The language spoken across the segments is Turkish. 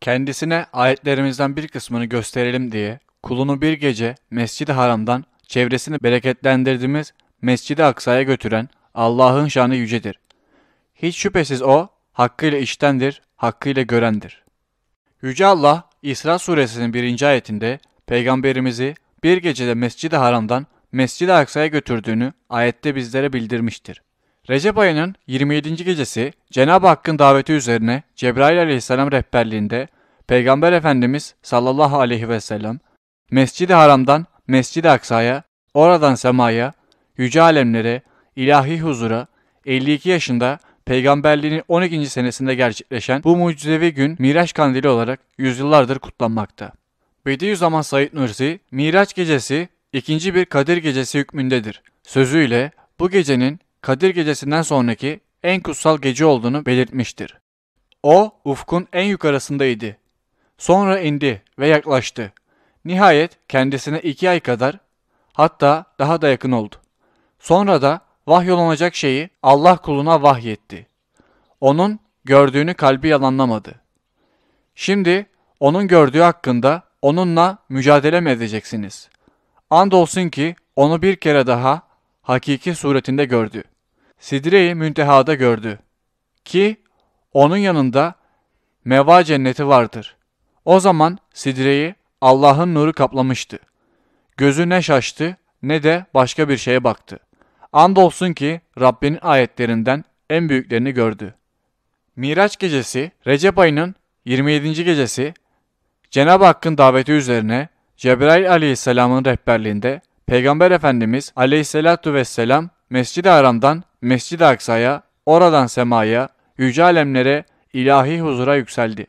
Kendisine ayetlerimizden bir kısmını gösterelim diye kulunu bir gece Mescid-i Haram'dan çevresini bereketlendirdiğimiz Mescid-i Aksa'ya götüren Allah'ın şanı yücedir. Hiç şüphesiz o hakkıyla iştendir, hakkıyla görendir. Yüce Allah İsra suresinin birinci ayetinde peygamberimizi bir gecede Mescid-i Haram'dan Mescid-i Aksa'ya götürdüğünü ayette bizlere bildirmiştir. Recep ayının 27. gecesi Cenab-ı Hakk'ın daveti üzerine Cebrail aleyhisselam rehberliğinde Peygamber Efendimiz sallallahu aleyhi ve sellem Mescid-i Haram'dan Mescid-i Aksa'ya, oradan semaya, yüce alemlere, ilahi huzura 52 yaşında peygamberliğinin 12. senesinde gerçekleşen bu mucizevi gün Miraç kandili olarak yüzyıllardır kutlanmakta. Bediüzzaman Said Nursi, Miraç gecesi ikinci bir Kadir gecesi hükmündedir. Sözüyle bu gecenin Kadir gecesinden sonraki en kutsal gece olduğunu belirtmiştir. O ufkun en yukarısındaydı. Sonra indi ve yaklaştı. Nihayet kendisine iki ay kadar hatta daha da yakın oldu. Sonra da vahyolunacak şeyi Allah kuluna vahyetti. Onun gördüğünü kalbi yalanlamadı. Şimdi onun gördüğü hakkında onunla mücadele mi edeceksiniz? Andolsun ki onu bir kere daha hakiki suretinde gördü. Sidre-i Münteha'da gördü. Ki onun yanında meva cenneti vardır. O zaman sidreyi Allah'ın nuru kaplamıştı. Gözü ne şaştı ne de başka bir şeye baktı. Andolsun ki Rabbinin ayetlerinden en büyüklerini gördü. Miraç gecesi Recep ayının 27. gecesi Cenab-ı Hakk'ın daveti üzerine Cebrail aleyhisselamın rehberliğinde Peygamber Efendimiz aleyhissalatu vesselam Mescid-i Haram'dan Mescid-i Aksa'ya, oradan semaya, yüce alemlere, ilahi huzura yükseldi.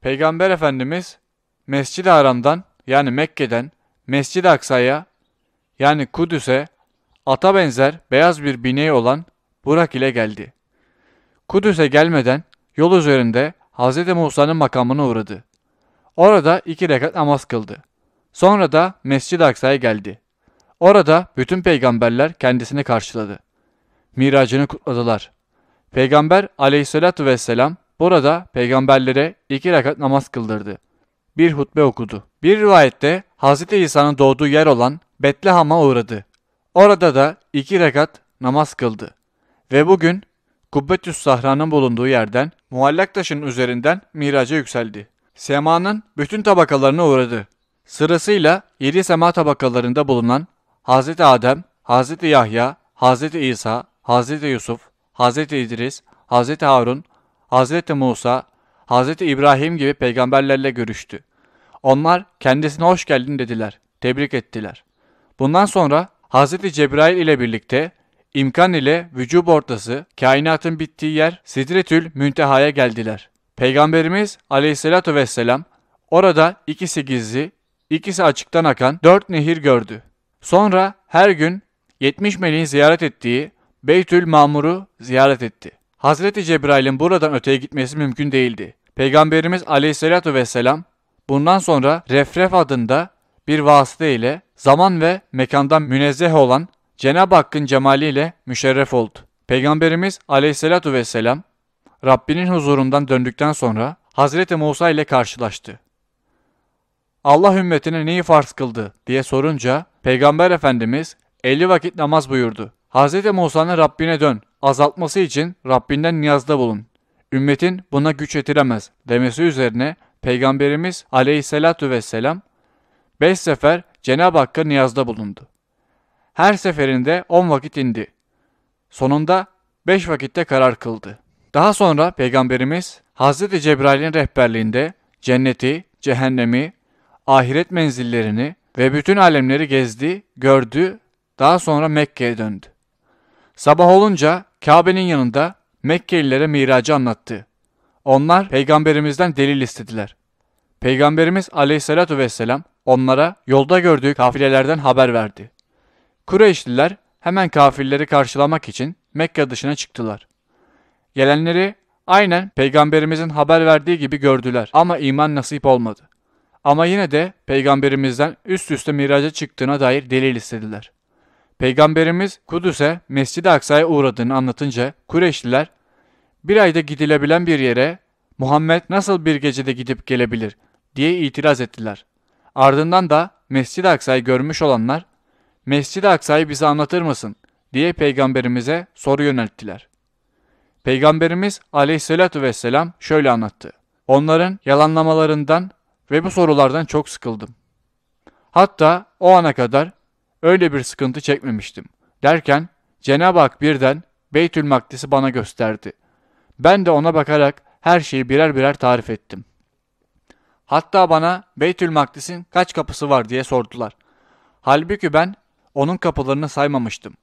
Peygamber Efendimiz Mescid-i Haram'dan yani Mekke'den Mescid-i Aksa'ya yani Kudüs'e ata benzer beyaz bir bineği olan Burak ile geldi. Kudüs'e gelmeden yol üzerinde Hz. Musa'nın makamına uğradı. Orada iki rekat namaz kıldı. Sonra da Mescid-i Aksa'ya geldi. Orada bütün peygamberler kendisini karşıladı. Miracını kutladılar. Peygamber aleyhissalatü vesselam burada peygamberlere iki rakat namaz kıldırdı. Bir hutbe okudu. Bir rivayette Hz. İsa'nın doğduğu yer olan Betleham'a uğradı. Orada da iki rekat namaz kıldı. Ve bugün Kubbetüs Sahra'nın bulunduğu yerden muallak taşın üzerinden miraca yükseldi. Semanın bütün tabakalarına uğradı. Sırasıyla yedi sema tabakalarında bulunan Hz. Adem, Hz. Yahya, Hz. İsa, Hz. Yusuf, Hz. İdris, Hz. Harun, Hz. Musa, Hz. İbrahim gibi peygamberlerle görüştü. Onlar kendisine hoş geldin dediler, tebrik ettiler. Bundan sonra Hz. Cebrail ile birlikte imkan ile vücub ortası, kainatın bittiği yer Sidretül Münteha'ya geldiler. Peygamberimiz aleyhissalatu vesselam orada ikisi gizli, ikisi açıktan akan dört nehir gördü. Sonra her gün 70 meleğin ziyaret ettiği Beytül Mamur'u ziyaret etti. Hazreti Cebrail'in buradan öteye gitmesi mümkün değildi. Peygamberimiz aleyhissalatu vesselam bundan sonra Refref adında bir vasıta ile zaman ve mekandan münezzeh olan Cenab-ı Hakk'ın cemaliyle müşerref oldu. Peygamberimiz aleyhissalatu vesselam Rabbinin huzurundan döndükten sonra Hazreti Musa ile karşılaştı. Allah ümmetine neyi farz kıldı diye sorunca Peygamber Efendimiz 50 vakit namaz buyurdu. Hz. Musa'nın Rabbine dön, azaltması için Rabbinden niyazda bulun. Ümmetin buna güç yetiremez demesi üzerine Peygamberimiz aleyhissalatu vesselam 5 sefer Cenab-ı Hakk'a niyazda bulundu. Her seferinde 10 vakit indi. Sonunda 5 vakitte karar kıldı. Daha sonra Peygamberimiz Hz. Cebrail'in rehberliğinde cenneti, cehennemi, ahiret menzillerini ve bütün alemleri gezdi, gördü, daha sonra Mekke'ye döndü. Sabah olunca Kabe'nin yanında Mekkelilere miracı anlattı. Onlar peygamberimizden delil istediler. Peygamberimiz aleyhissalatu vesselam onlara yolda gördüğü kafilelerden haber verdi. Kureyşliler hemen kafirleri karşılamak için Mekke dışına çıktılar. Gelenleri aynen peygamberimizin haber verdiği gibi gördüler ama iman nasip olmadı. Ama yine de peygamberimizden üst üste miraca çıktığına dair delil istediler. Peygamberimiz Kudüs'e Mescid-i Aksa'ya uğradığını anlatınca Kureyşliler bir ayda gidilebilen bir yere Muhammed nasıl bir gecede gidip gelebilir diye itiraz ettiler. Ardından da Mescid-i Aksa'yı görmüş olanlar Mescid-i Aksa'yı bize anlatır mısın diye peygamberimize soru yönelttiler. Peygamberimiz aleyhissalatü vesselam şöyle anlattı. Onların yalanlamalarından ve bu sorulardan çok sıkıldım. Hatta o ana kadar öyle bir sıkıntı çekmemiştim. Derken Cenab-ı Hak birden Beytül Makdis'i bana gösterdi. Ben de ona bakarak her şeyi birer birer tarif ettim. Hatta bana Beytül Makdis'in kaç kapısı var diye sordular. Halbuki ben onun kapılarını saymamıştım.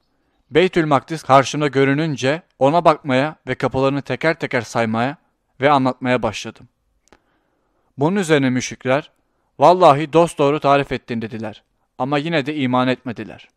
Beytül Makdis karşımda görününce ona bakmaya ve kapılarını teker teker saymaya ve anlatmaya başladım. Bunun üzerine müşrikler, vallahi dost doğru tarif ettin dediler ama yine de iman etmediler.''